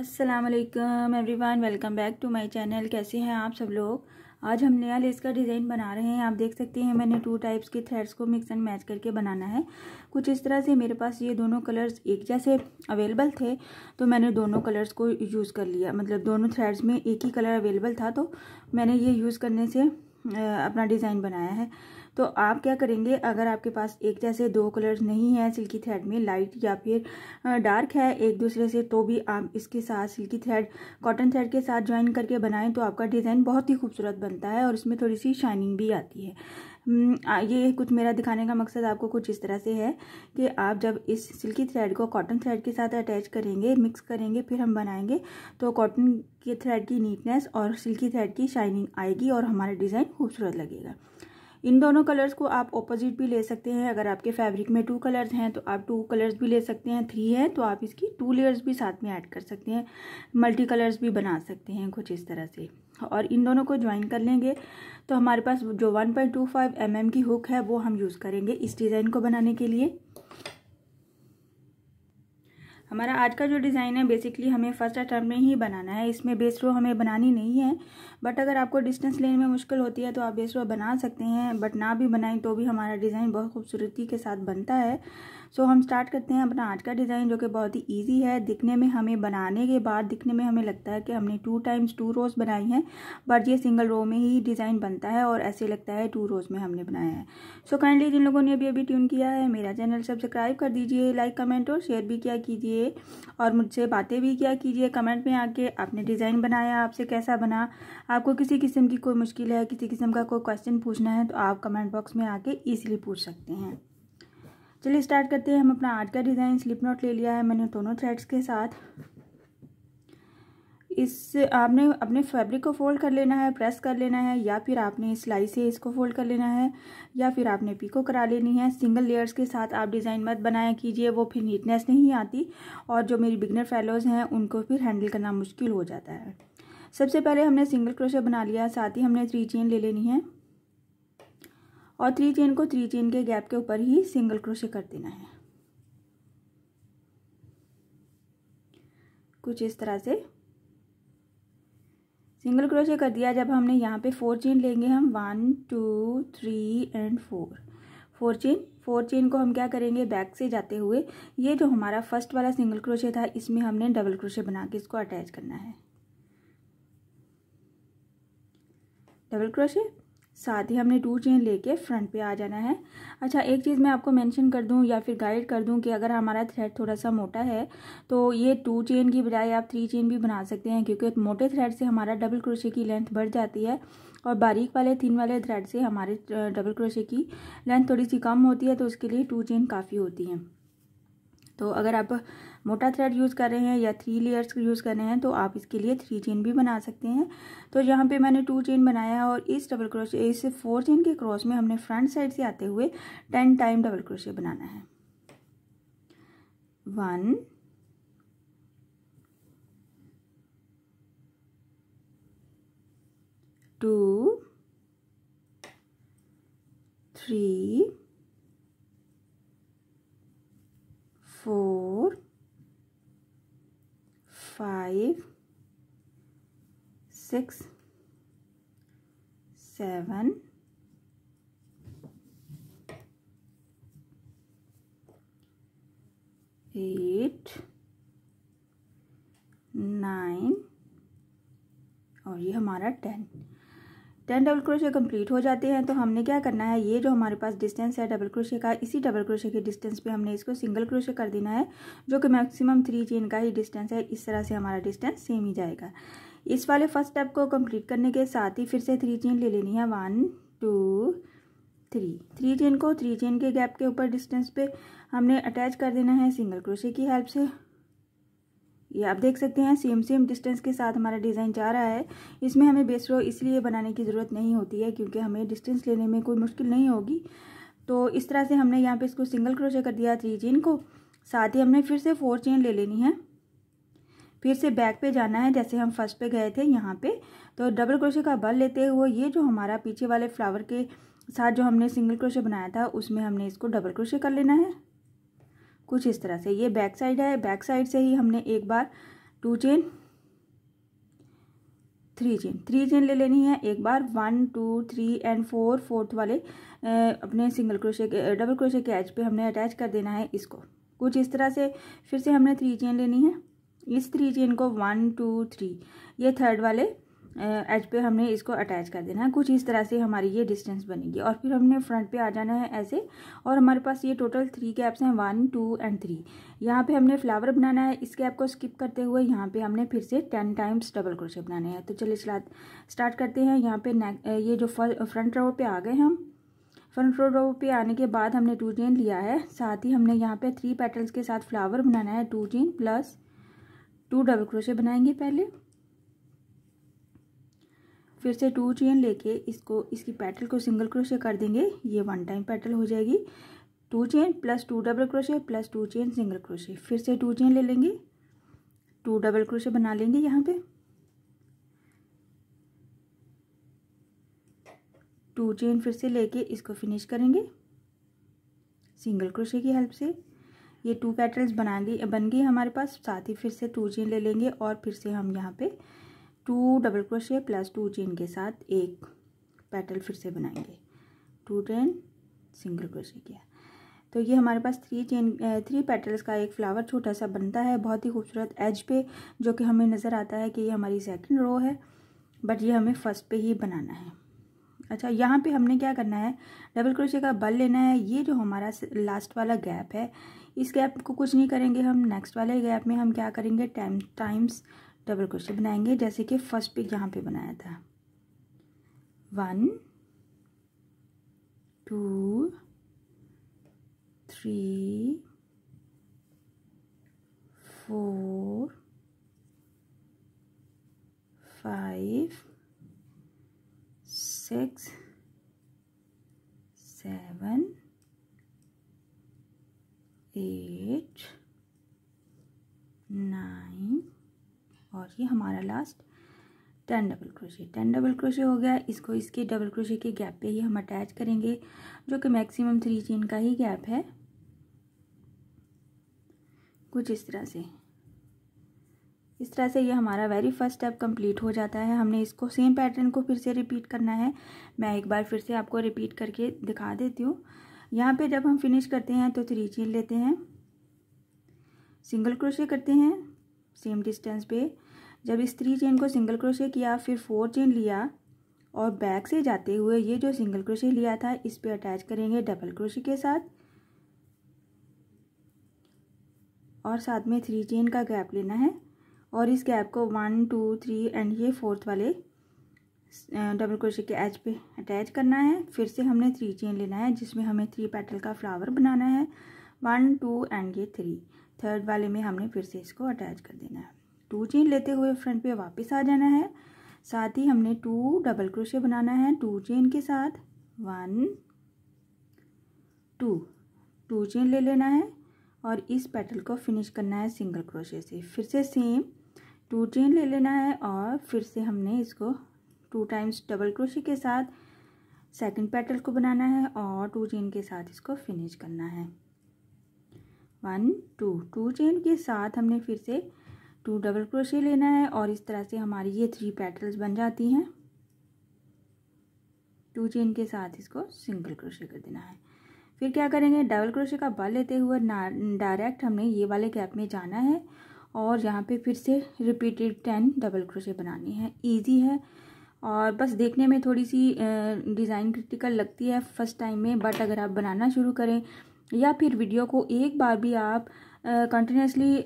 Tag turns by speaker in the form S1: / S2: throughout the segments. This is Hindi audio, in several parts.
S1: Aslam everyone welcome back to my channel कैसे हैं आप सब लोग आज हम नया लेस का डिज़ाइन बना रहे हैं आप देख सकते हैं मैंने टू टाइप्स के थ्रेड्स को मिक्स एंड मैच करके बनाना है कुछ इस तरह से मेरे पास ये दोनों कलर्स एक जैसे अवेलेबल थे तो मैंने दोनों कलर्स को यूज़ कर लिया मतलब दोनों थ्रेड्स में एक ही कलर अवेलेबल था तो मैंने ये यूज़ करने से अपना डिज़ाइन बनाया है तो आप क्या करेंगे अगर आपके पास एक जैसे दो कलर्स नहीं है सिल्की थ्रेड में लाइट या फिर डार्क है एक दूसरे से तो भी आप इसके साथ सिल्की थ्रेड कॉटन थ्रेड के साथ ज्वाइन करके बनाएं तो आपका डिज़ाइन बहुत ही खूबसूरत बनता है और इसमें थोड़ी सी शाइनिंग भी आती है ये कुछ मेरा दिखाने का मकसद आपको कुछ इस तरह से है कि आप जब इस सिल्की थ्रेड को कॉटन थ्रेड के साथ अटैच करेंगे मिक्स करेंगे फिर हम बनाएंगे तो कॉटन के थ्रेड की नीटनेस और सिल्की थ्रेड की शाइनिंग आएगी और हमारा डिज़ाइन खूबसूरत लगेगा इन दोनों कलर्स को आप ऑपोजिट भी ले सकते हैं अगर आपके फैब्रिक में टू कलर्स हैं तो आप टू कलर्स भी ले सकते हैं थ्री है तो आप इसकी टू लेयर्स भी साथ में ऐड कर सकते हैं मल्टी कलर्स भी बना सकते हैं कुछ इस तरह से और इन दोनों को ज्वाइन कर लेंगे तो हमारे पास जो 1.25 पॉइंट mm की हुक है वो हम यूज़ करेंगे इस डिज़ाइन को बनाने के लिए हमारा आज का जो डिज़ाइन है बेसिकली हमें फर्स्ट अटैम्प में ही बनाना है इसमें बेस रो हमें बनानी नहीं है बट अगर आपको डिस्टेंस लेने में मुश्किल होती है तो आप बेस रो बना सकते हैं बट ना भी बनाएं तो भी हमारा डिज़ाइन बहुत खूबसूरती के साथ बनता है सो हम स्टार्ट करते हैं अपना आज का डिज़ाइन जो कि बहुत ही ईजी है दिखने में हमें बनाने के बाद दिखने में हमें लगता है कि हमने टू टाइम्स टू रोज़ बनाई हैं बट ये सिंगल रो में ही डिज़ाइन बनता है और ऐसे लगता है टू रोज़ में हमने बनाया है सो so, काइंडली जिन लोगों ने अभी अभी ट्यून किया है मेरा चैनल सब्सक्राइब कर दीजिए लाइक कमेंट और शेयर भी किया कीजिए कीजिए और मुझसे बातें भी किया कीजिए कमेंट में आके आपने डिज़ाइन बनाया आपसे कैसा बना आपको किसी किस्म की कोई मुश्किल है किसी किस्म का कोई क्वेश्चन पूछना है तो आप कमेंट बॉक्स में आके ईजिली पूछ सकते हैं चलिए स्टार्ट करते हैं हम अपना आज का डिज़ाइन स्लिप नोट ले लिया है मैंने दोनों थ्रेड्स के साथ इस आपने अपने फैब्रिक को फोल्ड कर लेना है प्रेस कर लेना है या फिर आपने सिलाई से इसको फोल्ड कर लेना है या फिर आपने पीको करा लेनी है सिंगल लेयर्स के साथ आप डिज़ाइन मत बनाया कीजिए वो फिर नीटनेस नहीं आती और जो मेरी बिगनर फेलोज़ हैं उनको फिर हैंडल करना मुश्किल हो जाता है सबसे पहले हमने सिंगल क्रोशे बना लिया साथ ही हमने थ्री चेन ले लेनी है और थ्री चेन को थ्री चेन के गैप के ऊपर ही सिंगल क्रोशे कर देना है कुछ इस तरह से सिंगल क्रोशे कर दिया जब हमने यहाँ पे फोर चेन लेंगे हम one two three and four four chain four chain को हम क्या करेंगे बैक से जाते हुए ये जो हमारा फर्स्ट वाला सिंगल क्रोशे था इसमें हमने डबल क्रोशे बना के इसको अटैच करना है डबल क्रोशे साथ ही हमने टू चेन लेके फ्रंट पे आ जाना है अच्छा एक चीज़ मैं आपको मेंशन कर दूं या फिर गाइड कर दूं कि अगर हमारा थ्रेड थोड़ा सा मोटा है तो ये टू चेन की बजाय आप थ्री चेन भी बना सकते हैं क्योंकि मोटे थ्रेड से हमारा डबल क्रोशे की लेंथ बढ़ जाती है और बारीक वाले थिन वाले थ्रेड से हमारे डबल क्रोशे की लेंथ थोड़ी सी कम होती है तो उसके लिए टू चेन काफ़ी होती हैं तो अगर आप मोटा थ्रेड यूज़ कर रहे हैं या थ्री लेयर्स यूज़ कर रहे हैं तो आप इसके लिए थ्री चेन भी बना सकते हैं तो यहाँ पे मैंने टू चेन बनाया और इस डबल क्रोशे इस फोर चेन के क्रॉस में हमने फ्रंट साइड से आते हुए टेन टाइम डबल क्रोशे बनाना है one two three four five six seven eight nine और ये हमारा ten ten double crochet complete हो जाते हैं तो हमने क्या करना है ये जो हमारे पास डिस्टेंस है डबल क्रोशे का इसी डबल क्रोशे के डिस्टेंस पे हमने इसको सिंगल क्रोशे कर देना है जो कि मैक्सिमम थ्री चेन का ही डिस्टेंस है इस तरह से हमारा डिस्टेंस सेम ही जाएगा इस वाले फर्स्ट स्टेप को कंप्लीट करने के साथ ही फिर से थ्री चेन ले लेनी है one two three three chain को थ्री चेन के गैप के ऊपर डिस्टेंस पे हमने अटैच कर देना है सिंगल क्रोशे की हेल्प से ये आप देख सकते हैं सेम सेम डिस्टेंस के साथ हमारा डिज़ाइन जा रहा है इसमें हमें बेस रो इसलिए बनाने की ज़रूरत नहीं होती है क्योंकि हमें डिस्टेंस लेने में कोई मुश्किल नहीं होगी तो इस तरह से हमने यहाँ पे इसको सिंगल क्रोशे कर दिया थ्री चेन को साथ ही हमने फिर से फोर चेन ले लेनी है फिर से बैक पे जाना है जैसे हम फर्स्ट पे गए थे यहाँ पे तो डबल क्रोशे का बल लेते हुए ये जो हमारा पीछे वाले फ्लावर के साथ जो हमने सिंगल क्रोशे बनाया था उसमें हमने इसको डबल क्रोशे कर लेना है कुछ इस तरह से ये बैक साइड है बैक साइड से ही हमने एक बार two chain three chain three chain ले लेनी है एक बार one two three and four fourth वाले अपने सिंगल क्रोशे के डबल क्रोशे के एच पे हमने अटैच कर देना है इसको कुछ इस तरह से फिर से हमने थ्री चेन लेनी है इस थ्री चेन को वन टू थ्री ये थर्ड वाले एज पे हमने इसको अटैच कर देना है कुछ इस तरह से हमारी ये डिस्टेंस बनेगी और फिर हमने फ्रंट पे आ जाना है ऐसे और हमारे पास ये टोटल थ्री गैप्स हैं वन टू एंड थ्री यहाँ पे हमने फ्लावर बनाना है इस गैप को स्किप करते हुए यहाँ पे हमने फिर से टेन टाइम्स डबल क्रोशे बनाने हैं तो चलिए स्टार्ट करते हैं यहाँ पे ये जो फ्रंट रो पे आ गए हम फ्रंट रो पे आने के बाद हमने टू चेन लिया है साथ ही हमने यहाँ पे थ्री पैटल्स के साथ फ्लावर बनाना है two chain plus two double crochet बनाएंगे पहले फिर से टू चेन लेके इसको इसकी पैटल को सिंगल क्रोशे कर देंगे ये वन टाइम पैटल हो जाएगी two chain plus two double crochet plus two chain single crochet फिर से टू चेन ले लेंगे टू डबल क्रोशे बना लेंगे यहाँ पे टू चेन फिर से लेके इसको फिनिश करेंगे सिंगल क्रोशे की हेल्प से ये टू पैटल्स बना ली बन गई हमारे पास साथ ही फिर से टू चेन ले लेंगे और फिर से हम यहाँ पे टू डबल क्रोशिया प्लस टू चेन के साथ एक पेटल फिर से बनाएंगे टू चेन सिंगल क्रोशिया किया तो ये हमारे पास थ्री चेन थ्री पेटल्स का एक फ्लावर छोटा सा बनता है बहुत ही खूबसूरत एज पे जो कि हमें नज़र आता है कि ये हमारी सेकंड रो है बट ये हमें फर्स्ट पे ही बनाना है अच्छा यहाँ पे हमने क्या करना है डबल क्रोशे का बल लेना है ये जो हमारा लास्ट वाला गैप है इस गैप को कुछ नहीं करेंगे हम नेक्स्ट वाले गैप में हम क्या करेंगे टाइम टाइम्स डबल क्रोशिया बनाएंगे जैसे कि फर्स्ट पिक यहाँ पे बनाया था one two three four five six seven eight और ये हमारा last ten double crochet ten double crochet हो गया इसको इसके डबल क्रोशे के गैप पे ही हम अटैच करेंगे जो कि मैक्सिमम थ्री चेन का ही गैप है कुछ इस तरह से इस तरह से ये हमारा वेरी फर्स्ट स्टेप कंप्लीट हो जाता है हमने इसको सेम पैटर्न को फिर से रिपीट करना है मैं एक बार फिर से आपको रिपीट करके दिखा देती हूँ यहाँ पे जब हम फिनिश करते हैं तो थ्री चेन लेते हैं सिंगल क्रोशे करते हैं सेम डिस्टेंस पे जब इस थ्री चेन को सिंगल क्रोशे किया फिर फोर चेन लिया और बैक से जाते हुए ये जो सिंगल क्रोशे लिया था इस पे अटैच करेंगे डबल क्रोशे के साथ और साथ में थ्री चेन का गैप लेना है और इस गैप को वन टू थ्री एंड ये फोर्थ वाले डबल क्रोशे के एच पे अटैच करना है फिर से हमने थ्री चेन लेना है जिसमें हमें थ्री पेटल का फ्लावर बनाना है वन टू एंड ये थ्री थर्ड वाले में हमने फिर से इसको अटैच कर देना है टू चेन लेते हुए फ्रंट पे वापस आ जाना है साथ ही हमने टू डबल क्रोशे बनाना है टू चेन के साथ वन टू टू चेन ले लेना है और इस पेटल को फिनिश करना है सिंगल क्रोशे से फिर से सेम टू चेन ले लेना है और फिर से हमने इसको टू टाइम्स डबल क्रोशे के साथ सेकंड पेटल को बनाना है और टू चेन के साथ इसको फिनिश करना है वन टू टू चेन के साथ हमने फिर से टू डबल क्रोशे लेना है और इस तरह से हमारी ये थ्री पेटल्स बन जाती हैं टू चेन के साथ इसको सिंगल क्रोशे कर देना है फिर क्या करेंगे डबल क्रोशे का बल लेते हुए डायरेक्ट हमने ये वाले गैप में जाना है और यहाँ पे फिर से रिपीटेड टेन डबल क्रोशे बनानी है इजी है और बस देखने में थोड़ी सी डिज़ाइन क्रिटिकल लगती है फर्स्ट टाइम में बट अगर आप बनाना शुरू करें या फिर वीडियो को एक बार भी आप कंटिन्यूसली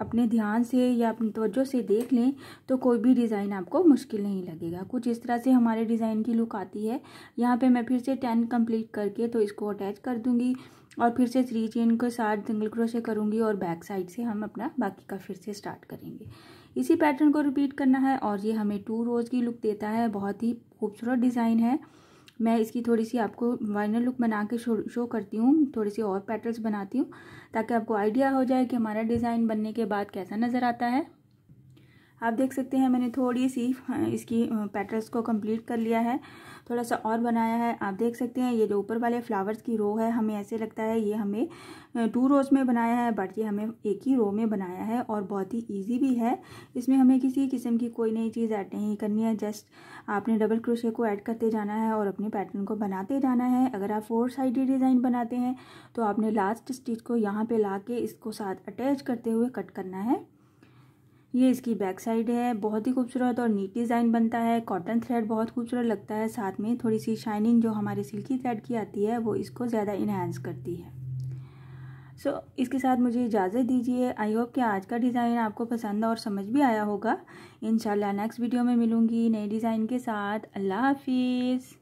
S1: अपने ध्यान से या अपनी तवज्जो से देख लें तो कोई भी डिज़ाइन आपको मुश्किल नहीं लगेगा कुछ इस तरह से हमारे डिज़ाइन की लुक आती है यहाँ पे मैं फिर से टेन कंप्लीट करके तो इसको अटैच कर दूँगी और फिर से थ्री चेन के साथ सिंगल क्रोशे करूँगी और बैक साइड से हम अपना बाकी का फिर से स्टार्ट करेंगे इसी पैटर्न को रिपीट करना है और ये हमें टू रोज़ की लुक देता है बहुत ही खूबसूरत डिज़ाइन है मैं इसकी थोड़ी सी आपको वाइनल लुक बना के शो, शो करती हूँ थोड़ी सी और पैटर्न्स बनाती हूँ ताकि आपको आइडिया हो जाए कि हमारा डिज़ाइन बनने के बाद कैसा नज़र आता है आप देख सकते हैं मैंने थोड़ी सी हाँ, इसकी पैटर्स को कंप्लीट कर लिया है थोड़ा सा और बनाया है आप देख सकते हैं ये जो ऊपर वाले फ्लावर्स की रो है हमें ऐसे लगता है ये हमें टू रोज में बनाया है बट ये हमें एक ही रो में बनाया है और बहुत ही ईजी भी है इसमें हमें किसी किस्म की कोई नई चीज़ ऐड नहीं करनी है जस्ट आपने डबल क्रोशे को ऐड करते जाना है और अपने पैटर्न को बनाते जाना है अगर आप फोर साइडेड डिज़ाइन बनाते हैं तो आपने लास्ट स्टिच को यहाँ पर ला के इसको साथ अटैच करते हुए कट करना है ये इसकी बैक साइड है बहुत ही खूबसूरत और नीट डिज़ाइन बनता है कॉटन थ्रेड बहुत खूबसूरत लगता है साथ में थोड़ी सी शाइनिंग जो हमारे सिल्की थ्रेड की आती है वो इसको ज़्यादा इन्हेंस करती है सो so, इसके साथ मुझे इजाज़त दीजिए आई होप कि आज का डिज़ाइन आपको पसंद और समझ भी आया होगा इन नेक्स्ट वीडियो में मिलूंगी नए डिज़ाइन के साथ अल्लाह हाफिज़